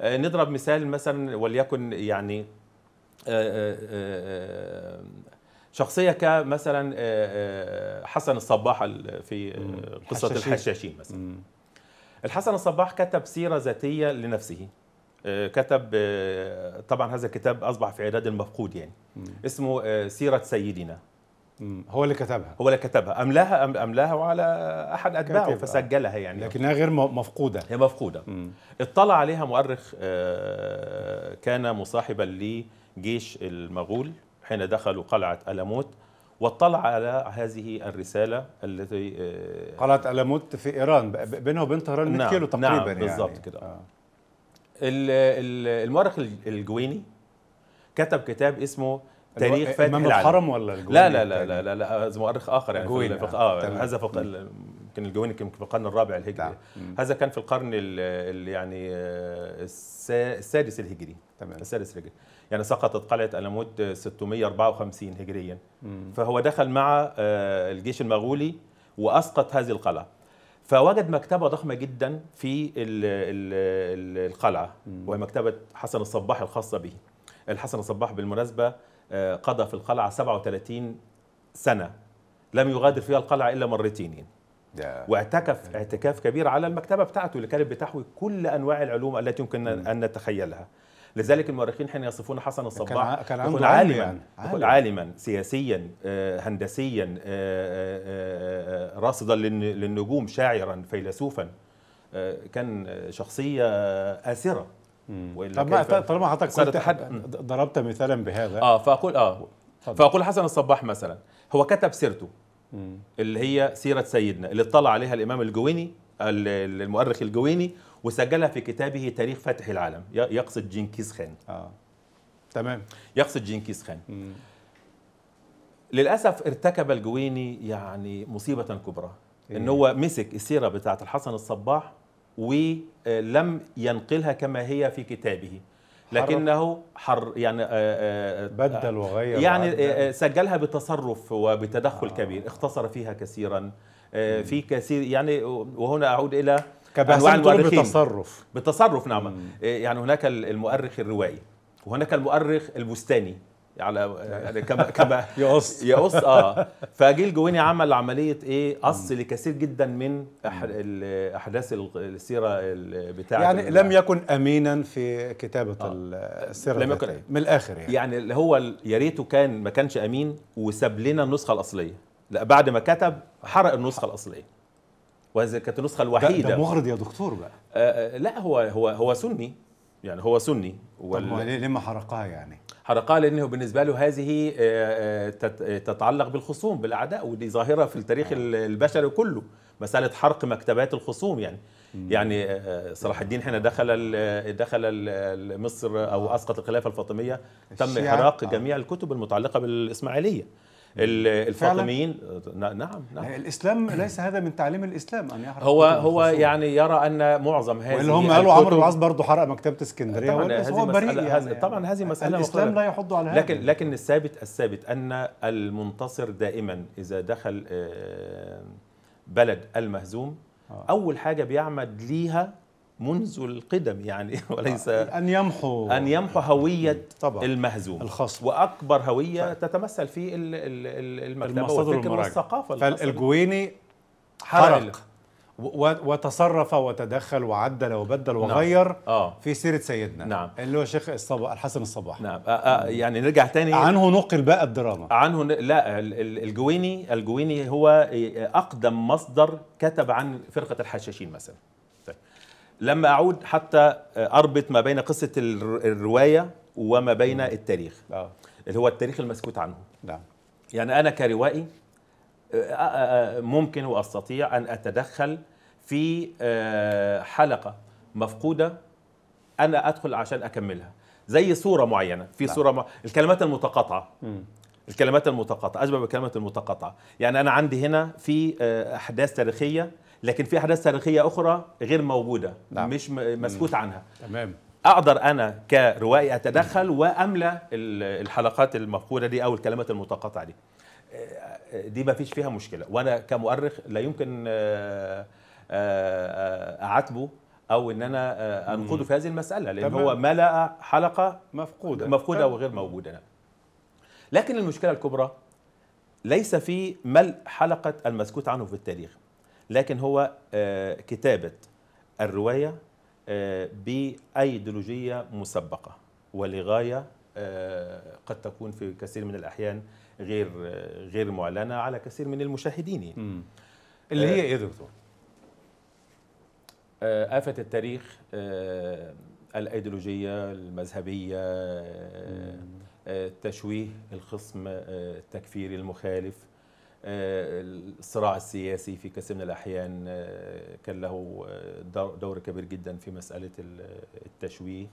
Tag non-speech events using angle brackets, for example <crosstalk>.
آه، نضرب مثال مثلا وليكن يعني آه، آه، شخصيه كمثلا حسن الصباح في قصه الحشاشين, مثلا الحسن الصباح كتب سيره ذاتيه لنفسه كتب طبعا هذا الكتاب اصبح في عداد المفقود يعني اسمه سيره سيدنا هو اللي كتبها هو اللي كتبها املاها املاها على احد اتباعه فسجلها يعني لكنها غير مفقوده هي مفقوده مم. اطلع عليها مؤرخ آه، كان مصاحبا لجيش المغول حين دخلوا قلعه الموت واطلع على هذه الرسالة التي آه، قلعة ألموت في إيران بينها وبين طهران 100 نعم كيلو نعم، تقريبا نعم يعني بالظبط كده آه. المؤرخ الجويني كتب كتاب اسمه تاريخ إيه، فتح العالم الحرم ولا لا لا لا لا لا, لا آه، مؤرخ اخر يعني جوين. في اه هذا فوق يمكن الجويني يمكن في القرن الرابع الهجري نعم. هذا كان في القرن ال يعني آه، السادس الهجري تمام السادس الهجري يعني سقطت قلعه ألمود 654 هجريا فهو دخل مع آه، الجيش المغولي واسقط هذه القلعه فوجد مكتبه ضخمه جدا في القلعه وهي مكتبه حسن الصباح الخاصه به الحسن الصباح بالمناسبه قضى في القلعة 37 سنة لم يغادر فيها القلعة إلا مرتين واعتكف اعتكاف كبير على المكتبة بتاعته اللي كانت بتحوي كل أنواع العلوم التي يمكن أن نتخيلها لذلك المؤرخين حين يصفون حسن الصباح كان يكون عالما يعني. يكون عالما سياسيا آه، هندسيا آه، آه، راصدا للنجوم شاعرا فيلسوفا كان شخصية آسرة طب ما طالما حضرتك كنت حد ضربت مثالا بهذا اه فاقول اه طبعا. فاقول حسن الصباح مثلا هو كتب سيرته مم. اللي هي سيره سيدنا اللي اطلع عليها الامام الجويني المؤرخ الجويني وسجلها في كتابه تاريخ فتح العالم يقصد جنكيز خان اه تمام يقصد جنكيز خان مم. للاسف ارتكب الجويني يعني مصيبه كبرى إيه؟ ان هو مسك السيره بتاعه الحسن الصباح ولم ينقلها كما هي في كتابه لكنه حر يعني آه، آه، آه، بدل وغير يعني سجلها بتصرف وبتدخل آه. كبير اختصر فيها كثيرا في كثير يعني وهنا اعود الى انواع المؤرخين بتصرف بتصرف نعم يعني هناك المؤرخ الروائي وهناك المؤرخ البستاني على طيب. يعني كما كما <laughs> يقص يقص اه <laughs> فجيل جويني عمل عمليه ايه قص لكثير جدا من احداث السيره بتاعه يعني لم يكن امينا في كتابه آه. السيره لم يكن من الاخر يعني يعني اللي هو يا ريته كان ما كانش امين وساب لنا النسخه الاصليه لا بعد ما كتب حرق النسخه الاصليه وهذه كانت النسخه الوحيده ده, ده مغرض يا دكتور بقى آه،, آه لا هو هو هو سني يعني هو سني وال... طب ليه ما حرقها يعني حرقها لانه بالنسبه له هذه آه، آه، تتعلق بالخصوم بالاعداء ودي ظاهره في التاريخ نعم. البشري كله مساله حرق مكتبات الخصوم يعني يعني آه، صلاح الدين حين دخل دخل مصر او اسقط الخلافه الفاطميه تم احراق جميع الكتب المتعلقه بالاسماعيليه الفاطميين نعم نعم الاسلام ليس هذا من تعليم الاسلام ان يحرق هو هو يعني يرى ان معظم هذه واللي هم قالوا عمرو العاص برضه حرق مكتبه اسكندريه طبعا هو بريء يعني, يعني طبعا هذه مساله الاسلام لا يحض على هذا لكن لكن الثابت الثابت ان المنتصر دائما اذا دخل آه، بلد المهزوم آه. اول حاجه بيعمد ليها منذ القدم يعني <laughs> وليس ان يمحو ان يمحو هويه طبعا المهزوم الخاص واكبر هويه ف... طيب. تتمثل في المكتبه والفكر والثقافه فالجويني حرق وتصرف وتدخل وعدل وبدل نعم. وغير نعم. آه. في سيره سيدنا نعم. اللي هو شيخ الصباح الحسن الصباح نعم آه آه يعني نرجع تاني عنه نقل بقى الدراما عنه لا الجويني الجويني هو اقدم مصدر كتب عن فرقه الحشاشين مثلا لما اعود حتى اربط ما بين قصه الروايه وما بين التاريخ آه. اللي هو التاريخ المسكوت عنه نعم يعني انا كروائي آه، آه، آه، ممكن واستطيع ان اتدخل في حلقه مفقوده انا ادخل عشان اكملها زي صوره معينه في نعم. صوره م... الكلمات المتقاطعه الكلمات المتقاطعه اشبه بالكلمات المتقاطعه يعني انا عندي هنا في احداث تاريخيه لكن في احداث تاريخيه اخرى غير موجوده نعم. مش مسكوت عنها تمام اقدر انا كروائي اتدخل واملى الحلقات المفقوده دي او الكلمات المتقاطعه دي آه، آه، دي ما فيش فيها مشكله وانا كمؤرخ لا يمكن آه، اعاتبه او ان انا انقده في هذه المساله لان تمام. هو ملا حلقه مفقوده مفقوده تمام. وغير موجوده لكن المشكله الكبرى ليس في ملء حلقه المسكوت عنه في التاريخ لكن هو آه، كتابة الرواية آه، بأيديولوجية مسبقة ولغاية آه، قد تكون في كثير من الأحيان غير غير معلنة على كثير من المشاهدين يعني. اللي هي إيه دكتور؟ آفة التاريخ الأيديولوجية المذهبية تشويه الخصم التكفيري المخالف الصراع السياسي في كثير من الأحيان آه، كان له آه، دور كبير جدا في مسألة آه، التشويه